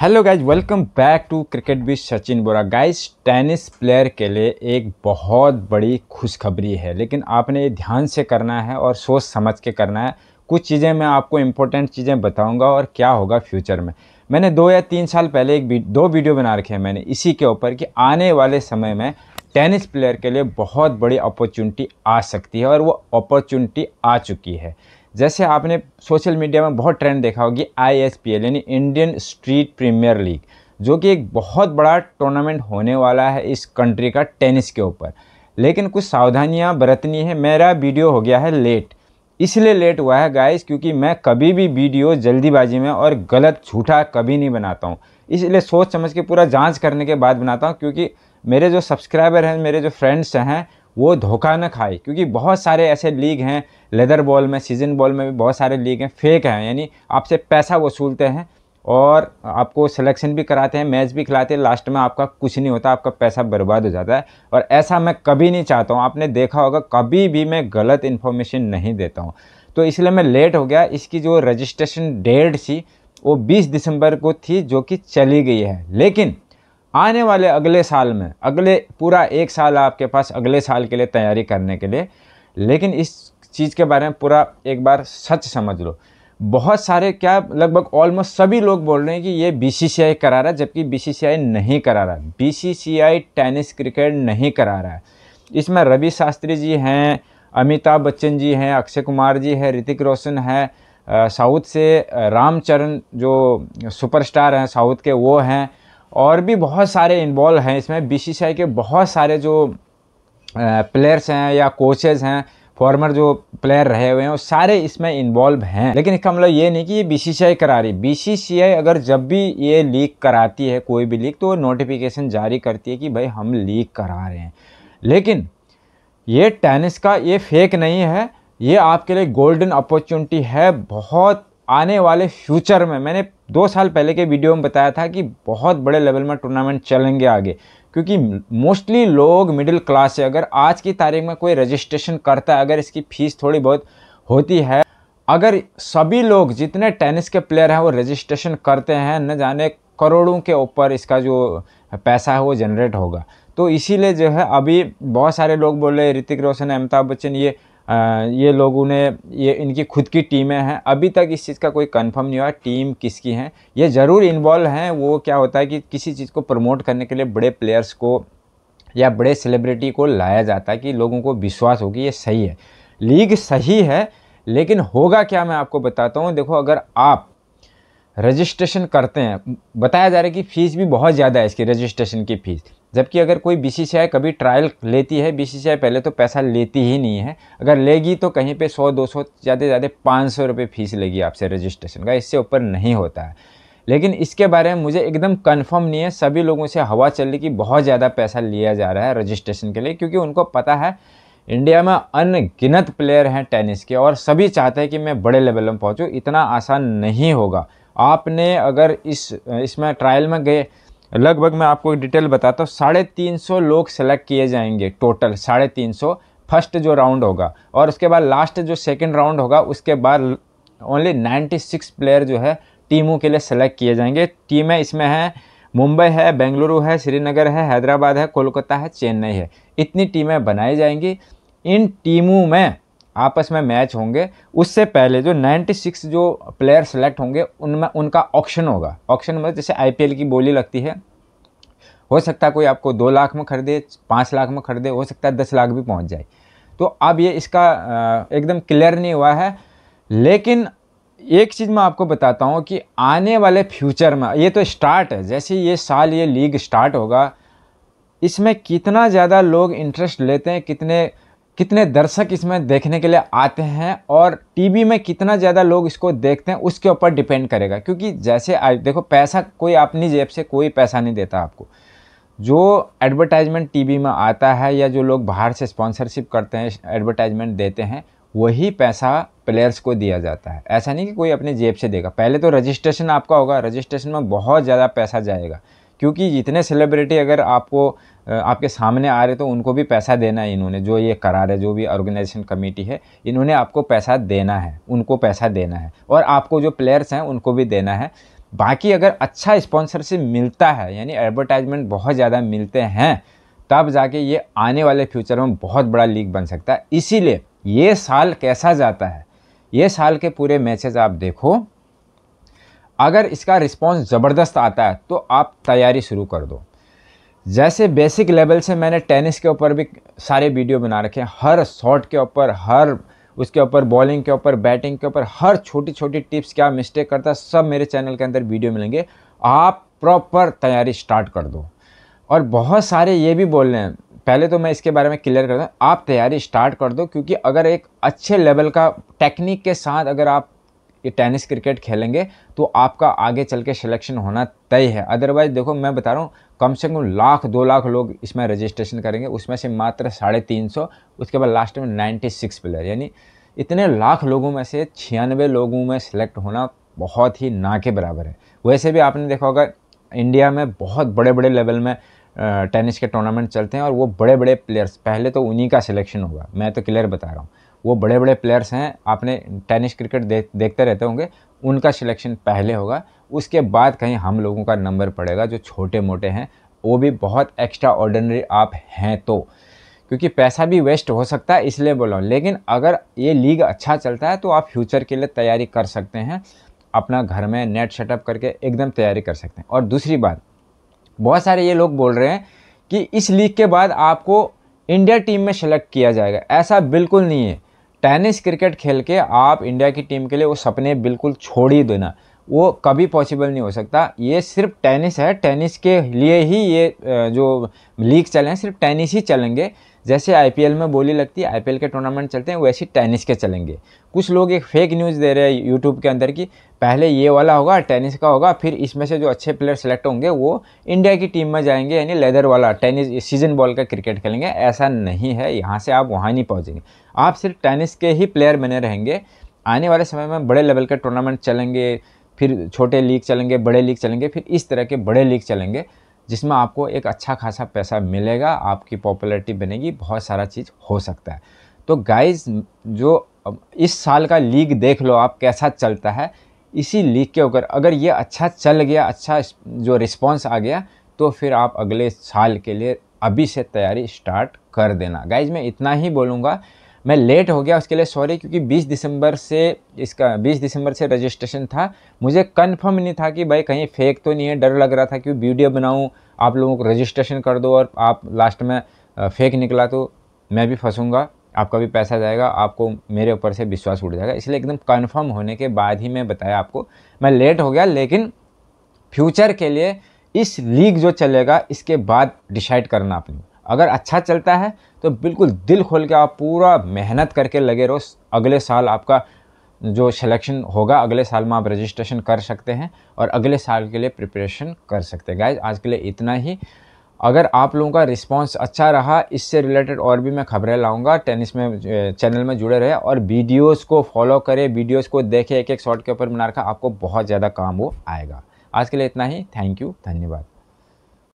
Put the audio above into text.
hello guys welcome back to cricket with Sachin Bora guys tennis player के लिए एक बहुत बड़ी खुशखबरी है लेकिन आपने ये ध्यान से करना है और सोच समझ के करना है कुछ चीज़ें मैं आपको इम्पोर्टेंट चीज़ें बताऊंगा और क्या होगा फ्यूचर में मैंने दो या तीन साल पहले एक दो वीडियो बना रखे हैं मैंने इसी के ऊपर कि आने वाले समय में टेनिस प्लेयर के लिए बहुत बड़ी अपॉर्चुनिटी आ सकती है और वो अपॉर्चुनिटी आ चुकी है जैसे आपने सोशल मीडिया में बहुत ट्रेंड देखा होगी आई यानी इंडियन स्ट्रीट प्रीमियर लीग जो कि एक बहुत बड़ा टूर्नामेंट होने वाला है इस कंट्री का टेनिस के ऊपर लेकिन कुछ सावधानियां बरतनी है मेरा वीडियो हो गया है लेट इसलिए लेट हुआ है गाइस क्योंकि मैं कभी भी वीडियो जल्दीबाजी में और गलत झूठा कभी नहीं बनाता हूँ इसलिए सोच समझ के पूरा जाँच करने के बाद बनाता हूँ क्योंकि मेरे जो सब्सक्राइबर हैं मेरे जो फ्रेंड्स हैं वो धोखा ना खाए क्योंकि बहुत सारे ऐसे लीग हैं लेदर बॉल में सीजन बॉल में भी बहुत सारे लीग हैं फेक हैं यानी आपसे पैसा वसूलते हैं और आपको सिलेक्शन भी कराते हैं मैच भी खिलाते हैं लास्ट में आपका कुछ नहीं होता आपका पैसा बर्बाद हो जाता है और ऐसा मैं कभी नहीं चाहता हूँ आपने देखा होगा कभी भी मैं गलत इन्फॉर्मेशन नहीं देता हूँ तो इसलिए मैं लेट हो गया इसकी जो रजिस्ट्रेशन डेट थी वो 20 दिसंबर को थी जो कि चली गई है लेकिन आने वाले अगले साल में अगले पूरा एक साल आपके पास अगले साल के लिए तैयारी करने के लिए लेकिन इस चीज़ के बारे में पूरा एक बार सच समझ लो बहुत सारे क्या लगभग ऑलमोस्ट सभी लोग बोल रहे हैं कि ये आई करा रहा है जबकि आई नहीं करा रहा है आई टेनिस क्रिकेट नहीं करा रहा है इसमें रवि शास्त्री जी हैं अमिताभ बच्चन जी हैं अक्षय कुमार जी हैं ऋतिक रोशन है साउथ से रामचरण जो सुपरस्टार हैं साउथ के वो हैं और भी बहुत सारे इन्वॉल्व हैं इसमें बी के बहुत सारे जो प्लेयर्स हैं या कोचेज़ हैं फॉर्मर जो प्लेयर रहे हुए हैं वो सारे इसमें इन्वॉल्व हैं लेकिन इसका मतलब ये नहीं कि ये बी करा रही बी अगर जब भी ये लीक कराती है कोई भी लीक तो नोटिफिकेशन जारी करती है कि भाई हम लीक करा रहे हैं लेकिन ये टेनिस का ये फेक नहीं है ये आपके लिए गोल्डन अपॉर्चुनिटी है बहुत आने वाले फ्यूचर में मैंने दो साल पहले के वीडियो में बताया था कि बहुत बड़े लेवल में टूर्नामेंट चलेंगे आगे क्योंकि मोस्टली लोग मिडिल क्लास से अगर आज की तारीख में कोई रजिस्ट्रेशन करता है अगर इसकी फ़ीस थोड़ी बहुत होती है अगर सभी लोग जितने टेनिस के प्लेयर हैं वो रजिस्ट्रेशन करते हैं न जाने करोड़ों के ऊपर इसका जो पैसा है वो जनरेट होगा तो इसीलिए जो है अभी बहुत सारे लोग बोल रहे ऋतिक रोशन अमिताभ बच्चन ये ये लोगों ने ये इनकी खुद की टीमें हैं अभी तक इस चीज़ का कोई कंफर्म नहीं हुआ टीम किसकी है ये ज़रूर इन्वॉल्व हैं वो क्या होता है कि किसी चीज़ को प्रमोट करने के लिए बड़े प्लेयर्स को या बड़े सेलिब्रिटी को लाया जाता है कि लोगों को विश्वास हो कि ये सही है लीग सही है लेकिन होगा क्या मैं आपको बताता हूँ देखो अगर आप रजिस्ट्रेशन करते हैं बताया जा रहा है कि फ़ीस भी बहुत ज़्यादा है इसकी रजिस्ट्रेशन की फ़ीस जबकि अगर कोई बी कभी ट्रायल लेती है बी पहले तो पैसा लेती ही नहीं है अगर लेगी तो कहीं पे 100 200 ज़्यादा से ज़्यादा पाँच सौ रुपये फ़ीस लेगी आपसे रजिस्ट्रेशन का इससे ऊपर नहीं होता है लेकिन इसके बारे में मुझे एकदम कन्फर्म नहीं है सभी लोगों से हवा चल रही कि बहुत ज़्यादा पैसा लिया जा रहा है रजिस्ट्रेशन के लिए क्योंकि उनको पता है इंडिया में अनगिनत प्लेयर हैं टेनिस के और सभी चाहते हैं कि मैं बड़े लेवल में पहुँचूँ इतना आसान नहीं होगा आपने अगर इस इसमें ट्रायल में गए लगभग मैं आपको डिटेल बताता हूँ साढ़े तीन सौ लोग सेलेक्ट किए जाएंगे टोटल साढ़े तीन सौ फर्स्ट जो राउंड होगा और उसके बाद लास्ट जो सेकंड राउंड होगा उसके बाद ओनली नाइन्टी सिक्स प्लेयर जो है टीमों के लिए सेलेक्ट किए जाएंगे टीमें इसमें हैं मुंबई है बेंगलुरु है श्रीनगर है हैदराबाद है कोलकाता है चेन्नई है इतनी टीमें बनाई जाएंगी इन टीमों में आपस में मैच होंगे उससे पहले जो 96 जो प्लेयर सेलेक्ट होंगे उनमें उनका ऑक्शन होगा ऑक्शन में मतलब जैसे आईपीएल की बोली लगती है हो सकता है कोई आपको दो लाख में खरीदे पाँच लाख में खरीदे हो सकता है दस लाख भी पहुंच जाए तो अब ये इसका एकदम क्लियर नहीं हुआ है लेकिन एक चीज़ मैं आपको बताता हूँ कि आने वाले फ्यूचर में ये तो स्टार्ट है जैसे ये साल ये लीग स्टार्ट होगा इसमें कितना ज़्यादा लोग इंटरेस्ट लेते हैं कितने कितने दर्शक इसमें देखने के लिए आते हैं और टीवी में कितना ज़्यादा लोग इसको देखते हैं उसके ऊपर डिपेंड करेगा क्योंकि जैसे आज देखो पैसा कोई अपनी जेब से कोई पैसा नहीं देता आपको जो एडवर्टाइजमेंट टीवी में आता है या जो लोग बाहर से स्पॉन्सरशिप करते हैं एडवर्टाइजमेंट देते हैं वही पैसा प्लेयर्स को दिया जाता है ऐसा नहीं कि कोई अपनी जेब से देगा पहले तो रजिस्ट्रेशन आपका होगा रजिस्ट्रेशन में बहुत ज़्यादा पैसा जाएगा क्योंकि जितने सेलिब्रिटी अगर आपको आपके सामने आ रहे तो उनको भी पैसा देना है इन्होंने जो ये करार है जो भी ऑर्गेनाइजेशन कमेटी है इन्होंने आपको पैसा देना है उनको पैसा देना है और आपको जो प्लेयर्स हैं उनको भी देना है बाकी अगर अच्छा स्पॉन्सरशिप मिलता है यानी एडवर्टाइजमेंट बहुत ज़्यादा मिलते हैं तब जाके ये आने वाले फ्यूचर में बहुत बड़ा लीग बन सकता है इसीलिए ये साल कैसा जाता है ये साल के पूरे मैचेस आप देखो अगर इसका रिस्पॉन्स ज़बरदस्त आता है तो आप तैयारी शुरू कर दो जैसे बेसिक लेवल से मैंने टेनिस के ऊपर भी सारे वीडियो बना रखे हैं हर शॉट के ऊपर हर उसके ऊपर बॉलिंग के ऊपर बैटिंग के ऊपर हर छोटी छोटी टिप्स क्या मिस्टेक करता है सब मेरे चैनल के अंदर वीडियो मिलेंगे आप प्रॉपर तैयारी स्टार्ट कर दो और बहुत सारे ये भी बोल रहे हैं पहले तो मैं इसके बारे में क्लियर कर दूँ आप तैयारी स्टार्ट कर दो क्योंकि अगर एक अच्छे लेवल का टेक्निक के साथ अगर आप कि टेनिस क्रिकेट खेलेंगे तो आपका आगे चल के सिलेक्शन होना तय है अदरवाइज़ देखो मैं बता रहा हूँ कम से कम लाख दो लाख लोग इसमें रजिस्ट्रेशन करेंगे उसमें से मात्र साढ़े तीन सौ उसके बाद लास्ट में नाइन्टी सिक्स प्लेयर यानी इतने लाख लोगों में से छियानवे लोगों में सेलेक्ट होना बहुत ही ना के बराबर है वैसे भी आपने देखा होगा इंडिया में बहुत बड़े बड़े लेवल में टेनिस के टूर्नामेंट चलते हैं और वो बड़े बड़े प्लेयर्स पहले तो उन्हीं का सिलेक्शन हुआ मैं तो क्लियर बता रहा हूँ वो बड़े बड़े प्लेयर्स हैं आपने टेनिस क्रिकेट देख देखते रहते होंगे उनका सिलेक्शन पहले होगा उसके बाद कहीं हम लोगों का नंबर पड़ेगा जो छोटे मोटे हैं वो भी बहुत एक्स्ट्रा ऑर्डनरी आप हैं तो क्योंकि पैसा भी वेस्ट हो सकता है इसलिए बोला लेकिन अगर ये लीग अच्छा चलता है तो आप फ्यूचर के लिए तैयारी कर सकते हैं अपना घर में नेट सेटअप करके एकदम तैयारी कर सकते हैं और दूसरी बात बहुत सारे ये लोग बोल रहे हैं कि इस लीग के बाद आपको इंडिया टीम में सेलेक्ट किया जाएगा ऐसा बिल्कुल नहीं है टेनिस क्रिकेट खेल के आप इंडिया की टीम के लिए वो सपने बिल्कुल छोड़ ही देना वो कभी पॉसिबल नहीं हो सकता ये सिर्फ टेनिस है टेनिस के लिए ही ये जो लीग चले हैं सिर्फ टेनिस ही चलेंगे जैसे आईपीएल में बोली लगती है आईपीएल के टूर्नामेंट चलते हैं वैसे टेनिस के चलेंगे कुछ लोग एक फेक न्यूज़ दे रहे हैं यूट्यूब के अंदर कि पहले ये वाला होगा टेनिस का होगा फिर इसमें से जो अच्छे प्लेयर सेलेक्ट होंगे वो इंडिया की टीम में जाएंगे यानी लेदर वाला टेनिस सीजन बॉल का क्रिकेट खेलेंगे ऐसा नहीं है यहाँ से आप वहाँ नहीं पहुँचेंगे आप सिर्फ टेनिस के ही प्लेयर बने रहेंगे आने वाले समय में बड़े लेवल के टूर्नामेंट चलेंगे फिर छोटे लीग चलेंगे बड़े लीग चलेंगे फिर इस तरह के बड़े लीग चलेंगे जिसमें आपको एक अच्छा खासा पैसा मिलेगा आपकी पॉपुलरिटी बनेगी बहुत सारा चीज़ हो सकता है तो गाइज जो इस साल का लीग देख लो आप कैसा चलता है इसी लीग के ऊपर अगर ये अच्छा चल गया अच्छा जो रिस्पॉन्स आ गया तो फिर आप अगले साल के लिए अभी से तैयारी स्टार्ट कर देना गाइज मैं इतना ही बोलूँगा मैं लेट हो गया उसके लिए सॉरी क्योंकि 20 दिसंबर से इसका 20 दिसंबर से रजिस्ट्रेशन था मुझे कंफर्म नहीं था कि भाई कहीं फेक तो नहीं है डर लग रहा था कि वीडियो बनाऊँ आप लोगों को रजिस्ट्रेशन कर दो और आप लास्ट में फेक निकला तो मैं भी फंसूँगा आपका भी पैसा जाएगा आपको मेरे ऊपर से विश्वास उठ जाएगा इसलिए एकदम कन्फर्म होने के बाद ही मैं बताया आपको मैं लेट हो गया लेकिन फ्यूचर के लिए इस लीग जो चलेगा इसके बाद डिसाइड करना अपने अगर अच्छा चलता है तो बिल्कुल दिल खोल के आप पूरा मेहनत करके लगे रहो अगले साल आपका जो सिलेक्शन होगा अगले साल में आप रजिस्ट्रेशन कर सकते हैं और अगले साल के लिए प्रिपरेशन कर सकते हैं गाइज आज के लिए इतना ही अगर आप लोगों का रिस्पांस अच्छा रहा इससे रिलेटेड और भी मैं खबरें लाऊंगा टेनिस में चैनल में जुड़े रहे और वीडियोस को फॉलो करें वीडियोस को देखें एक एक शॉट के ऊपर बना रखा आपको बहुत ज़्यादा काम वो आएगा आज के लिए इतना ही थैंक यू धन्यवाद